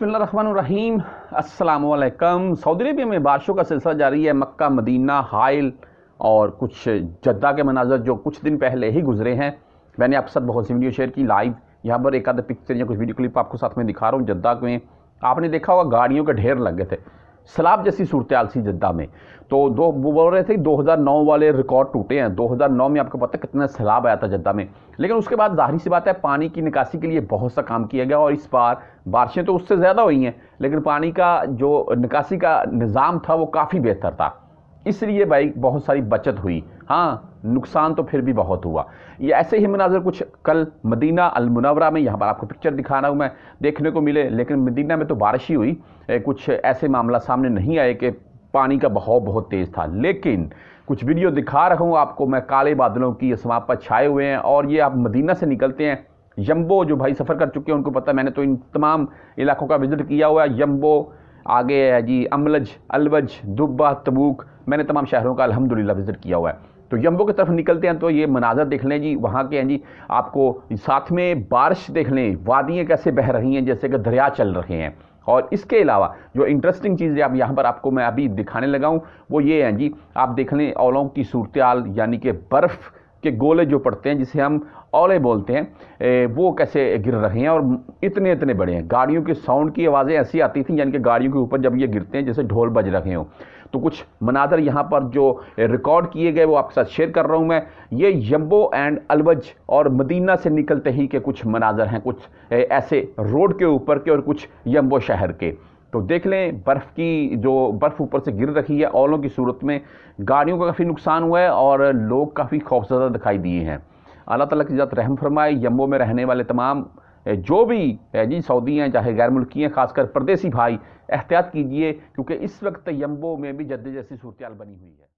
बसमीम अल्लाम Saudi Arabia में बारिशों का सिलसिला जारी है मक्का मदीना हाइल और कुछ जद्दा के मनाजर जो कुछ दिन पहले ही गुजरे हैं मैंने आपके साथ बहुत सी वीडियो शेयर की लाइव यहाँ पर एक आधा पिक्चर या कुछ वीडियो क्लिप आपको साथ में दिखा रहा हूँ जद्दा में आपने देखा होगा गाड़ियों के ढेर लग गए थे सलाब जैसी सूरत सी जद्दा में तो दो वो बोल रहे थे 2009 वाले रिकॉर्ड टूटे हैं 2009 में आपको पता है कितना सैलाब आया था जद्दा में लेकिन उसके बाद जाहिर सी बात है पानी की निकासी के लिए बहुत सा काम किया गया और इस बार बारिशें तो उससे ज़्यादा हुई हैं लेकिन पानी का जो निकासी का निज़ाम था वो काफ़ी बेहतर था इसलिए भाई बहुत सारी बचत हुई हाँ नुकसान तो फिर भी बहुत हुआ ये ऐसे ही मनाजर कुछ कल मदीना अलमुनवरा में यहाँ पर आपको पिक्चर दिखा रहा हूँ मैं देखने को मिले लेकिन मदीना में तो बारिश ही हुई कुछ ऐसे मामला सामने नहीं आए कि पानी का बहाव बहुत तेज़ था लेकिन कुछ वीडियो दिखा रहा हूँ आपको मैं काले बादलों की समाप पर छाए हुए हैं और ये आप मदीना से निकलते हैं यम्बो जो भाई सफ़र कर चुके हैं उनको पता मैंने तो इन तमाम इलाकों का विज़िट किया हुआ है यम्बो आगे है जी अमलज अलवज दुब्बा तबूक मैंने तमाम शहरों का अलहमदिल्ला विज़िट किया हुआ है तो यम्बो की तरफ निकलते हैं तो ये मनाजर देख लें जी वहाँ के हैं जी आपको साथ में बारिश देख लें वादियाँ कैसे बह रही हैं जैसे कि दरिया चल रहे हैं और इसके अलावा जो इंटरेस्टिंग चीज़ें आप यहाँ पर आपको मैं अभी दिखाने लगा हूँ वो ये हैं जी आप देख लें ओलों की सूरत यानी कि बर्फ़ के गोले जो पड़ते हैं जिसे हम ओले बोलते हैं वो कैसे गिर रहे हैं और इतने इतने बड़े हैं गाड़ियों के साउंड की आवाज़ें ऐसी आती थी यानी कि गाड़ियों के ऊपर जब ये गिरते हैं जैसे ढोल बज रहे हों तो कुछ मनाजर यहाँ पर जो रिकॉर्ड किए गए वो आपके साथ शेयर कर रहा हूँ मैं ये यम्बो एंड अलवज और मदीना से निकलते ही के कुछ मनाजर हैं कुछ ऐसे रोड के ऊपर के और कुछ यम्बो शहर के तो देख लें बर्फ़ की जो बर्फ़ ऊपर से गिर रही है ओलों की सूरत में गाड़ियों का काफ़ी नुकसान हुआ है और लोग काफ़ी खौफजदा दिखाई दिए हैं अल्लाह तला की जात रहम फरमाए यम्बो में रहने वाले तमाम जो भी जी सऊदी हैं चाहे गैर मुल्की हैं खासकर परदेसी भाई एहतियात कीजिए क्योंकि इस वक्त यम्बो में भी जद्द जैसी सूरत बनी हुई है